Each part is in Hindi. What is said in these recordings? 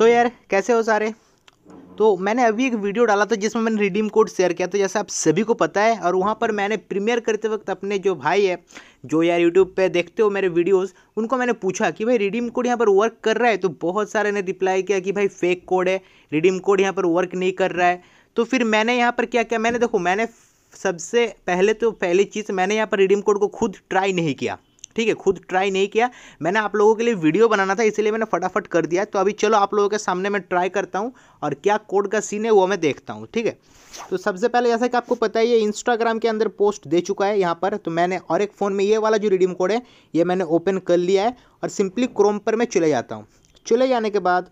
तो यार कैसे हो सारे तो मैंने अभी एक वीडियो डाला था जिसमें मैंने रिडीम कोड शेयर किया तो जैसे आप सभी को पता है और वहाँ पर मैंने प्रीमियर करते वक्त अपने जो भाई है जो यार यूट्यूब पे देखते हो मेरे वीडियोस उनको मैंने पूछा कि भाई रिडीम कोड यहाँ पर वर्क कर रहा है तो बहुत सारे ने रिप्लाई किया कि भाई फेक कोड है रिडीम कोड यहाँ पर वर्क नहीं कर रहा है तो फिर मैंने यहाँ पर क्या किया मैंने देखो मैंने सबसे पहले तो पहली चीज़ मैंने यहाँ पर रिडीम कोड को खुद ट्राई नहीं किया ठीक है खुद ट्राई नहीं किया मैंने आप लोगों के लिए वीडियो बनाना था इसीलिए मैंने फटाफट कर दिया तो अभी चलो आप लोगों के सामने मैं ट्राई करता हूँ और क्या कोड का सीन है वो मैं देखता हूँ ठीक है तो सबसे पहले जैसा कि आपको पता है ये इंस्टाग्राम के अंदर पोस्ट दे चुका है यहाँ पर तो मैंने और एक फ़ोन में ये वाला जो रिडीम कोड है ये मैंने ओपन कर लिया है और सिंपली क्रोम पर मैं चले जाता हूँ चले जाने के बाद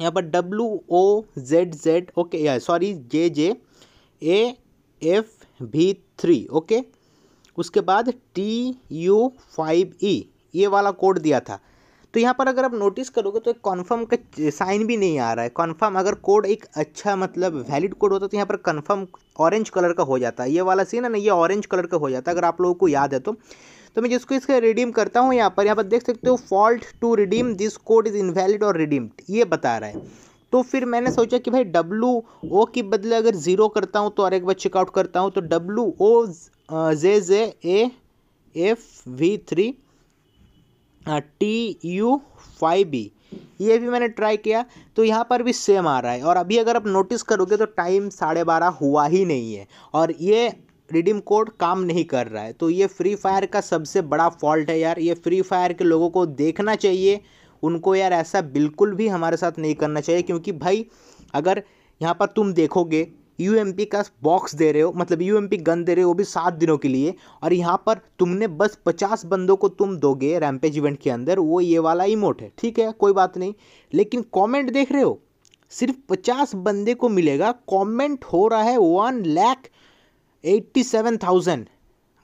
यहाँ पर W O Z Z okay sorry J J A F B three okay उसके बाद टी यू फाइव ई ये वाला कोड दिया था तो यहाँ पर अगर आप नोटिस करोगे तो एक कॉन्फर्म का साइन भी नहीं आ रहा है कॉन्फर्म अगर कोड एक अच्छा मतलब वैलिड कोड होता तो यहाँ पर कन्फर्म ऑरेंज कलर का हो जाता है ये वाला सीन है ना ये ऑरेंज कलर का हो जाता है अगर आप लोगों को याद है तो तो मैं जिसको इसका रिडीम करता हूँ यहाँ पर यहाँ पर देख सकते हो fault to redeem this code is invalid और रिडीम्ड ये बता रहा है तो फिर मैंने सोचा कि भाई डब्लू ओ के बदले अगर ज़ीरो करता हूँ तो और एक बार चेकआउट करता हूँ तो W O J J A F V three T U five B ये भी मैंने ट्राई किया तो यहाँ पर भी सेम आ रहा है और अभी अगर आप नोटिस करोगे तो टाइम साढ़े बारह हुआ ही नहीं है और ये रिडीम कोड काम नहीं कर रहा है तो ये फ्री फायर का सबसे बड़ा फॉल्ट है यार ये फ्री फायर के लोगों को देखना चाहिए उनको यार ऐसा बिल्कुल भी हमारे साथ नहीं करना चाहिए क्योंकि भाई अगर यहाँ पर तुम देखोगे यू का बॉक्स दे रहे हो मतलब यू गन दे रहे हो वो भी सात दिनों के लिए और यहाँ पर तुमने बस पचास बंदों को तुम दोगे रैमपेज इवेंट के अंदर वो ये वाला इमोट है ठीक है कोई बात नहीं लेकिन कमेंट देख रहे हो सिर्फ पचास बंदे को मिलेगा कमेंट हो रहा है one lakh eighty seven thousand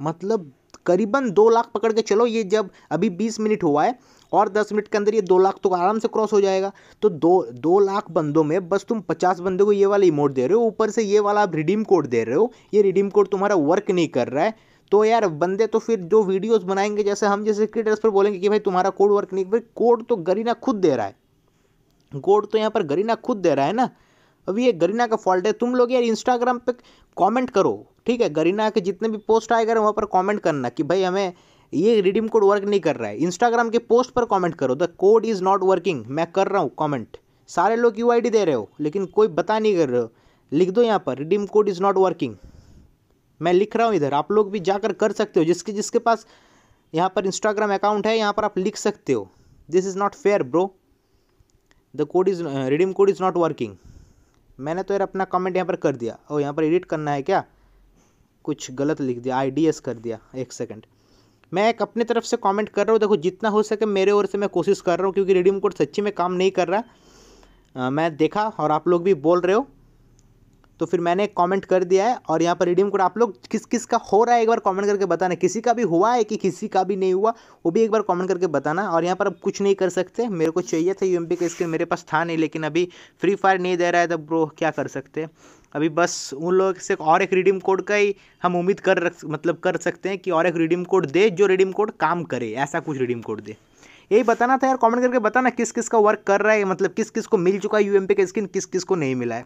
मतलब करीबन दो लाख पकड़ के चलो ये जब अभी बीस मिनट हुआ है और दस मिनट के अंदर ये दो लाख तो आराम से क्रॉस हो जाएगा तो दो दो लाख बंदों में बस तुम पचास बंदों को ये वाला इमोट दे रहे हो ऊपर से ये वाला आप रिडीम कोड दे रहे हो ये रिडीम कोड तुम्हारा वर्क नहीं कर रहा है तो यार बंदे तो फिर जो वीडियोस बनाएंगे जैसे हम जैसे क्रिएटर्स पर बोलेंगे कि भाई तुम्हारा कोड वर्क नहीं भाई कोड तो गरीना खुद दे रहा है कोड तो यहाँ पर गरीना खुद दे रहा है ना अभी ये गरीना का फॉल्ट है तुम लोग यार इंस्टाग्राम पे कमेंट करो ठीक है गरीना के जितने भी पोस्ट आएगा वहाँ पर कॉमेंट करना कि भाई हमें ये रिडीम कोड वर्क नहीं कर रहा है इंस्टाग्राम के पोस्ट पर कॉमेंट करो the code is not working मैं कर रहा हूँ कॉमेंट सारे लोग यू आई डी दे रहे हो लेकिन कोई बता नहीं कर रहे हो लिख दो यहाँ पर redeem code is not working मैं लिख रहा हूँ इधर आप लोग भी जाकर कर सकते हो जिसके जिसके पास यहाँ पर इंस्टाग्राम अकाउंट है यहाँ पर आप लिख सकते हो this is not fair bro the code is redeem code is not working मैंने तो यार अपना कमेंट यहाँ पर कर दिया और यहाँ पर एडिट करना है क्या कुछ गलत लिख दिया आई कर दिया एक सेकंड मैं एक अपने तरफ से कमेंट कर रहा हूँ देखो जितना हो सके मेरे ओर से मैं कोशिश कर रहा हूँ क्योंकि रिडीम कोड सच्ची में काम नहीं कर रहा आ, मैं देखा और आप लोग भी बोल रहे हो तो फिर मैंने कमेंट कर दिया है और यहाँ पर रिडीम कोड आप लोग किस किस का हो रहा है एक बार कमेंट करके बताना किसी का भी हुआ है कि किसी का भी नहीं हुआ वो भी एक बार कमेंट करके बताना और यहाँ पर अब कुछ नहीं कर सकते मेरे को चाहिए था यूएमपी का स्क्रीन मेरे पास था नहीं लेकिन अभी फ्री फायर नहीं दे रहा है तो ब्रो क्या कर सकते अभी बस उन लोग से और एक रिडीम कोड का ही हम उम्मीद कर रख मतलब कर सकते हैं कि और एक रिडीम कोड दे जो रिडीम कोड काम करे ऐसा कुछ रिडीम कोड दे यही बताना था यार कमेंट करके बताना किस किस का वर्क कर रहा है मतलब किस किस को मिल चुका है यूएमपी का स्किन किस किस को नहीं मिला है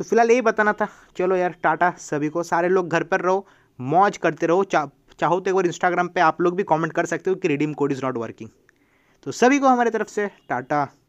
तो फिलहाल यही बताना था चलो यार टाटा सभी को सारे लोग घर पर रहो मौज करते रहो चा चाहो तो एक बार इंस्टाग्राम पे आप लोग भी कमेंट कर सकते हो कि redeem code is not working तो सभी को हमारे तरफ से टाटा